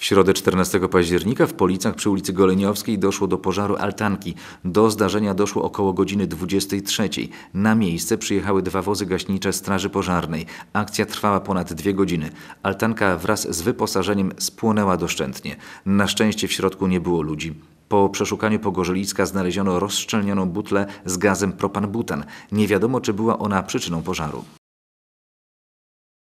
W środę 14 października w Policach przy ulicy Goleniowskiej doszło do pożaru altanki. Do zdarzenia doszło około godziny 23. Na miejsce przyjechały dwa wozy gaśnicze Straży Pożarnej. Akcja trwała ponad dwie godziny. Altanka wraz z wyposażeniem spłonęła doszczętnie. Na szczęście w środku nie było ludzi. Po przeszukaniu pogorzeliska znaleziono rozszczelnioną butlę z gazem propan-butan. Nie wiadomo, czy była ona przyczyną pożaru.